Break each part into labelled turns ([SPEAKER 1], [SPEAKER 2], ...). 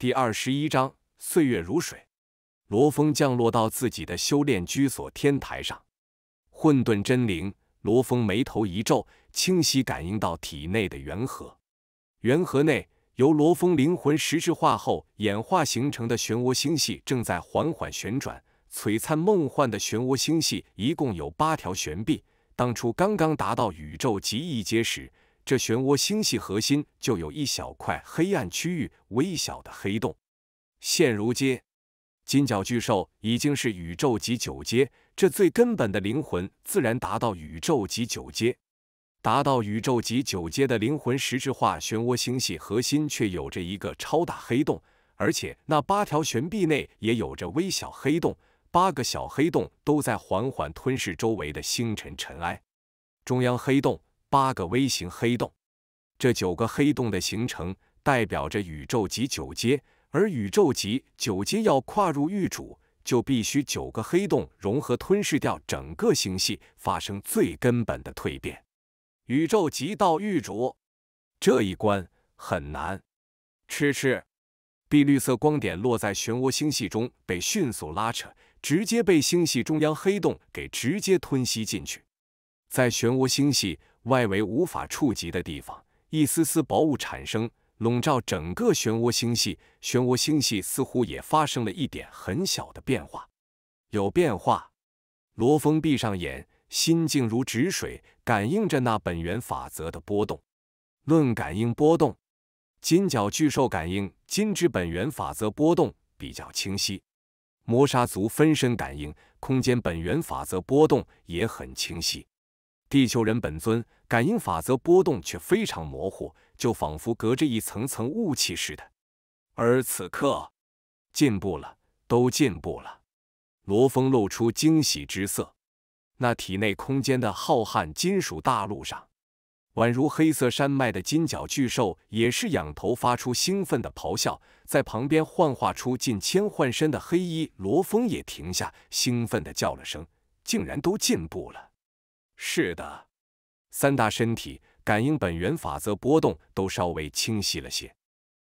[SPEAKER 1] 第二十一章，岁月如水。罗峰降落到自己的修炼居所天台上，混沌真灵。罗峰眉头一皱，清晰感应到体内的元核。元核内由罗峰灵魂实质化后演化形成的漩涡星系正在缓缓旋转。璀璨梦幻的漩涡星系一共有八条旋臂。当初刚刚达到宇宙极一阶时。这漩涡星系核心就有一小块黑暗区域，微小的黑洞。现如今，金角巨兽已经是宇宙级九阶，这最根本的灵魂自然达到宇宙级九阶。达到宇宙级九阶的灵魂，实质化漩涡星系核心却有着一个超大黑洞，而且那八条悬臂内也有着微小黑洞，八个小黑洞都在缓缓吞噬周围的星辰尘埃。中央黑洞。八个微型黑洞，这九个黑洞的形成代表着宇宙级九阶，而宇宙级九阶要跨入玉主，就必须九个黑洞融合吞噬掉整个星系，发生最根本的蜕变。宇宙级到玉主这一关很难。吃吃，碧绿色光点落在漩涡星系中，被迅速拉扯，直接被星系中央黑洞给直接吞吸进去，在漩涡星系。外围无法触及的地方，一丝丝薄雾产生，笼罩整个漩涡星系。漩涡星系似乎也发生了一点很小的变化。有变化。罗峰闭上眼，心静如止水，感应着那本源法则的波动。论感应波动，金角巨兽感应金之本源法则波动比较清晰；磨砂族分身感应空间本源法则波动也很清晰。地球人本尊。感应法则波动却非常模糊，就仿佛隔着一层层雾气似的。而此刻，进步了，都进步了。罗峰露出惊喜之色。那体内空间的浩瀚金属大陆上，宛如黑色山脉的金角巨兽也是仰头发出兴奋的咆哮，在旁边幻化出近千幻身的黑衣罗峰也停下，兴奋的叫了声：“竟然都进步了！”是的。三大身体感应本源法则波动都稍微清晰了些。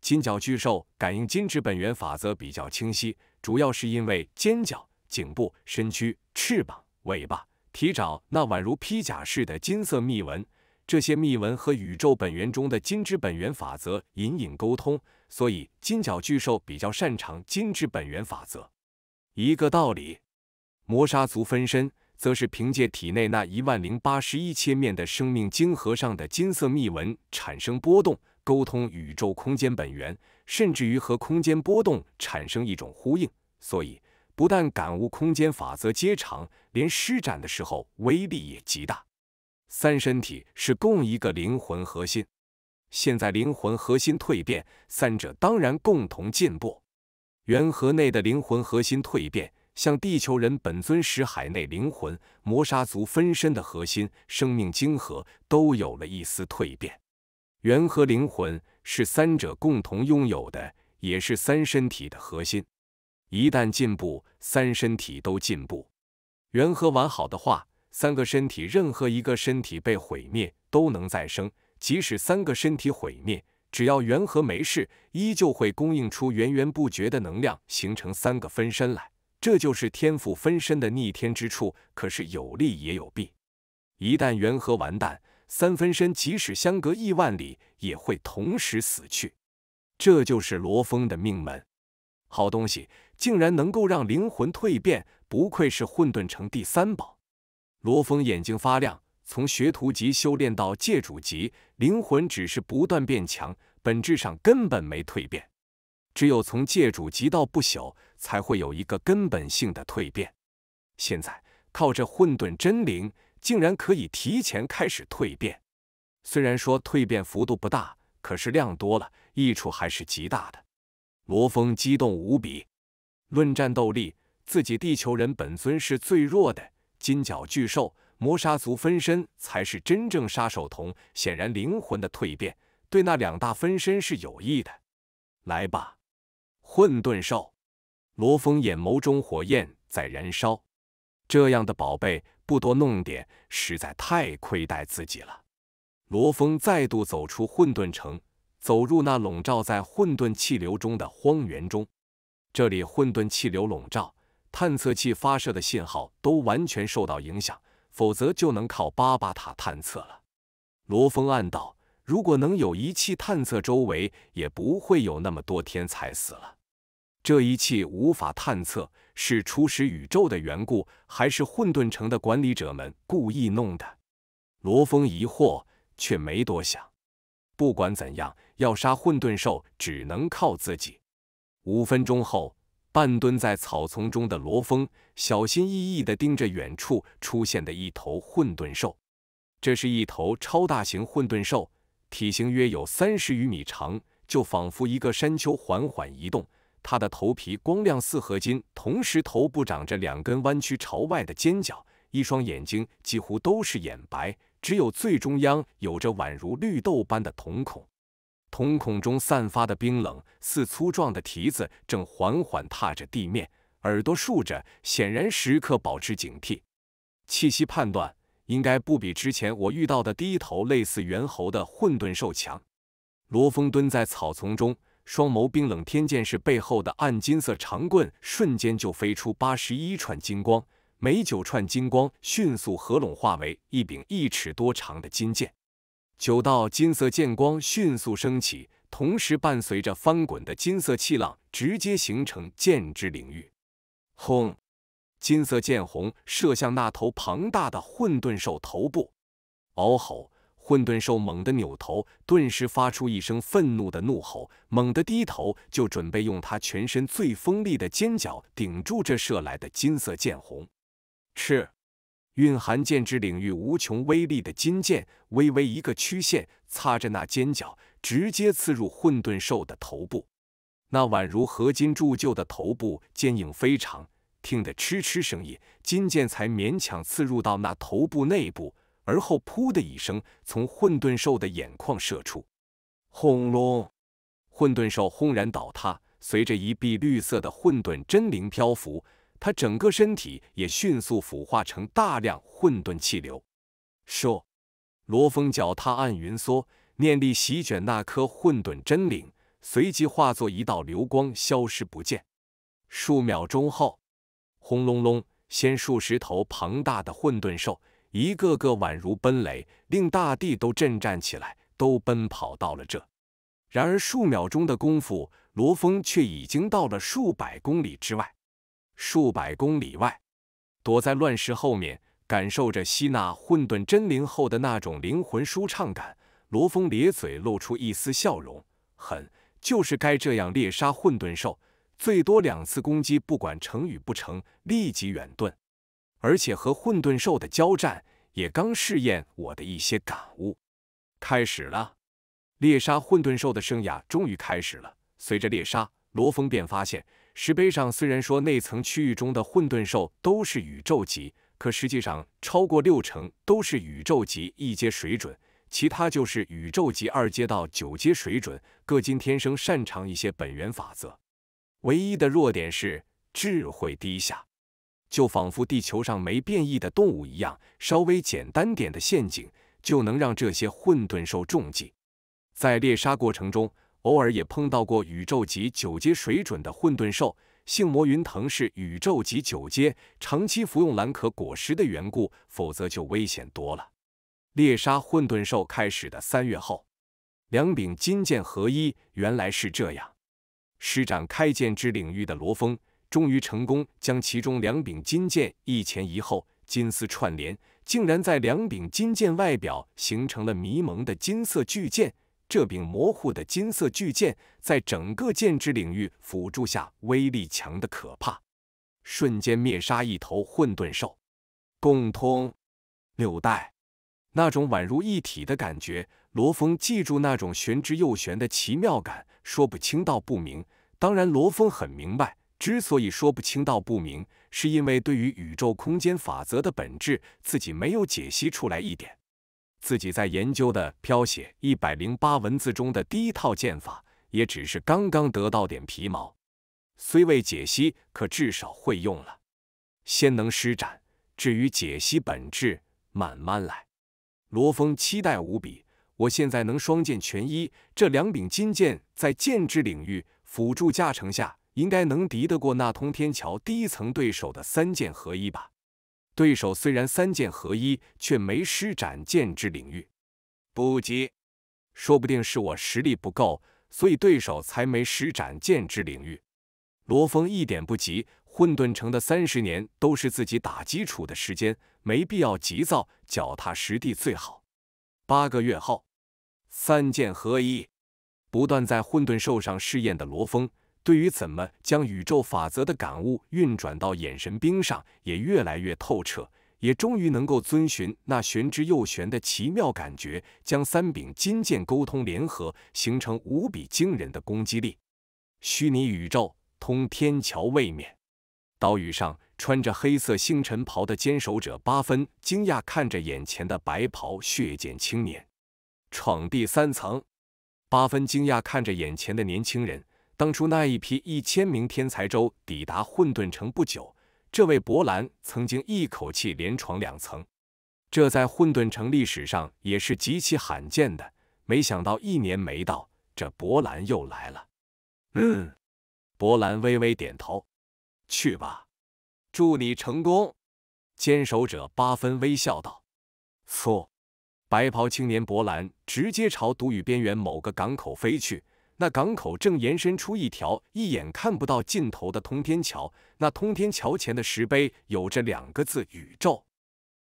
[SPEAKER 1] 金角巨兽感应金之本源法则比较清晰，主要是因为尖角、颈部、身躯、翅膀、尾巴、蹄爪那宛如披甲似的金色密纹，这些密纹和宇宙本源中的金之本源法则隐隐沟通，所以金角巨兽比较擅长金之本源法则。一个道理，磨砂族分身。则是凭借体内那一万零八十一切面的生命晶核上的金色密纹产生波动，沟通宇宙空间本源，甚至于和空间波动产生一种呼应。所以，不但感悟空间法则皆长，连施展的时候威力也极大。三身体是共一个灵魂核心，现在灵魂核心蜕变，三者当然共同进步。元核内的灵魂核心蜕变。像地球人本尊石海内灵魂、魔杀族分身的核心生命晶核都有了一丝蜕变。元核灵魂是三者共同拥有的，也是三身体的核心。一旦进步，三身体都进步。元核完好的话，三个身体任何一个身体被毁灭都能再生，即使三个身体毁灭，只要元核没事，依旧会供应出源源不绝的能量，形成三个分身来。这就是天赋分身的逆天之处，可是有利也有弊。一旦元和完蛋，三分身即使相隔亿万里，也会同时死去。这就是罗峰的命门。好东西，竟然能够让灵魂蜕变，不愧是混沌城第三宝。罗峰眼睛发亮，从学徒级修炼到界主级，灵魂只是不断变强，本质上根本没蜕变。只有从界主级到不朽。才会有一个根本性的蜕变。现在靠着混沌真灵，竟然可以提前开始蜕变。虽然说蜕变幅度不大，可是量多了，益处还是极大的。罗峰激动无比。论战斗力，自己地球人本尊是最弱的，金角巨兽、魔杀族分身才是真正杀手。同显然，灵魂的蜕变对那两大分身是有益的。来吧，混沌兽！罗峰眼眸中火焰在燃烧，这样的宝贝不多弄点，实在太亏待自己了。罗峰再度走出混沌城，走入那笼罩在混沌气流中的荒原中。这里混沌气流笼罩，探测器发射的信号都完全受到影响，否则就能靠巴巴塔探测了。罗峰暗道：如果能有仪器探测周围，也不会有那么多天才死了。这一切无法探测，是初始宇宙的缘故，还是混沌城的管理者们故意弄的？罗峰疑惑，却没多想。不管怎样，要杀混沌兽只能靠自己。五分钟后，半蹲在草丛中的罗峰，小心翼翼地盯着远处出现的一头混沌兽。这是一头超大型混沌兽，体型约有三十余米长，就仿佛一个山丘缓缓移动。它的头皮光亮似合金，同时头部长着两根弯曲朝外的尖角，一双眼睛几乎都是眼白，只有最中央有着宛如绿豆般的瞳孔，瞳孔中散发的冰冷。似粗壮的蹄子正缓缓踏着地面，耳朵竖着，显然时刻保持警惕。气息判断应该不比之前我遇到的第一头类似猿猴的混沌兽强。罗峰蹲在草丛中。双眸冰冷，天剑士背后的暗金色长棍瞬间就飞出八十一串金光，每九串金光迅速合拢，化为一柄一尺多长的金剑。九道金色剑光迅速升起，同时伴随着翻滚的金色气浪，直接形成剑之领域。轰！金色剑虹射向那头庞大的混沌兽头部，嗷吼！混沌兽猛地扭头，顿时发出一声愤怒的怒吼，猛地低头，就准备用它全身最锋利的尖角顶住这射来的金色剑虹。嗤！蕴含剑之领域无穷威力的金剑微微一个曲线，擦着那尖角，直接刺入混沌兽的头部。那宛如合金铸就的头部坚硬非常，听得嗤嗤声音，金剑才勉强刺入到那头部内部。而后，噗的一声，从混沌兽的眼眶射出，轰隆！混沌兽轰然倒塌，随着一臂绿色的混沌真灵漂浮，它整个身体也迅速腐化成大量混沌气流。说，罗峰脚踏暗云梭，念力席卷那颗混沌真灵，随即化作一道流光消失不见。数秒钟后，轰隆隆！先数十头庞大的混沌兽。一个个宛如奔雷，令大地都震颤起来，都奔跑到了这。然而数秒钟的功夫，罗峰却已经到了数百公里之外。数百公里外，躲在乱石后面，感受着吸纳混沌真灵后的那种灵魂舒畅感，罗峰咧嘴露出一丝笑容。很，就是该这样猎杀混沌兽，最多两次攻击，不管成与不成立即远遁。而且和混沌兽的交战也刚试验我的一些感悟，开始了猎杀混沌兽的生涯终于开始了。随着猎杀，罗峰便发现石碑上虽然说那层区域中的混沌兽都是宇宙级，可实际上超过六成都是宇宙级一阶水准，其他就是宇宙级二阶到九阶水准，各今天生擅长一些本源法则，唯一的弱点是智慧低下。就仿佛地球上没变异的动物一样，稍微简单点的陷阱就能让这些混沌兽中计。在猎杀过程中，偶尔也碰到过宇宙级九阶水准的混沌兽。性魔云藤是宇宙级九阶，长期服用蓝壳果实的缘故，否则就危险多了。猎杀混沌兽开始的三月后，两柄金剑合一，原来是这样。施展开剑之领域的罗峰。终于成功将其中两柄金剑一前一后金丝串联，竟然在两柄金剑外表形成了迷蒙的金色巨剑。这柄模糊的金色巨剑，在整个剑之领域辅助下，威力强的可怕，瞬间灭杀一头混沌兽。共通六代，那种宛如一体的感觉，罗峰记住那种玄之又玄的奇妙感，说不清道不明。当然，罗峰很明白。之所以说不清道不明，是因为对于宇宙空间法则的本质，自己没有解析出来一点。自己在研究的飘写一百零八文字中的第一套剑法，也只是刚刚得到点皮毛，虽未解析，可至少会用了，先能施展。至于解析本质，慢慢来。罗峰期待无比，我现在能双剑全一，这两柄金剑在剑之领域辅助加成下。应该能敌得过那通天桥第一层对手的三剑合一吧？对手虽然三剑合一，却没施展剑之领域。不急，说不定是我实力不够，所以对手才没施展剑之领域。罗峰一点不急，混沌城的三十年都是自己打基础的时间，没必要急躁，脚踏实地最好。八个月后，三剑合一，不断在混沌兽上试验的罗峰。对于怎么将宇宙法则的感悟运转到眼神冰上，也越来越透彻，也终于能够遵循那玄之又玄的奇妙感觉，将三柄金剑沟通联合，形成无比惊人的攻击力。虚拟宇宙通天桥位面，岛屿上穿着黑色星辰袍的坚守者八分惊讶看着眼前的白袍血剑青年，闯第三层。八分惊讶看着眼前的年轻人。当初那一批一千名天才舟抵达混沌城不久，这位博兰曾经一口气连闯两层，这在混沌城历史上也是极其罕见的。没想到一年没到，这博兰又来了。嗯，博兰微微点头，去吧，祝你成功。坚守者八分微笑道。嗖，白袍青年博兰直接朝毒雨边缘某个港口飞去。那港口正延伸出一条一眼看不到尽头的通天桥。那通天桥前的石碑有着两个字：宇宙。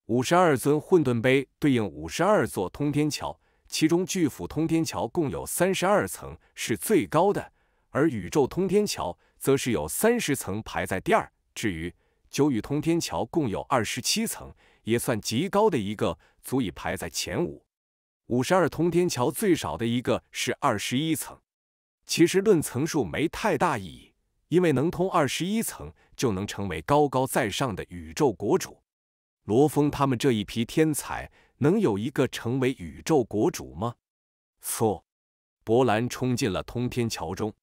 [SPEAKER 1] 五十二尊混沌碑对应五十二座通天桥，其中巨斧通天桥共有三十二层，是最高的；而宇宙通天桥则是有三十层，排在第二。至于九羽通天桥共有二十七层，也算极高的一个，足以排在前五。五十二通天桥最少的一个是二十一层。其实论层数没太大意义，因为能通二十一层就能成为高高在上的宇宙国主。罗峰他们这一批天才能有一个成为宇宙国主吗？错。博兰冲进了通天桥中。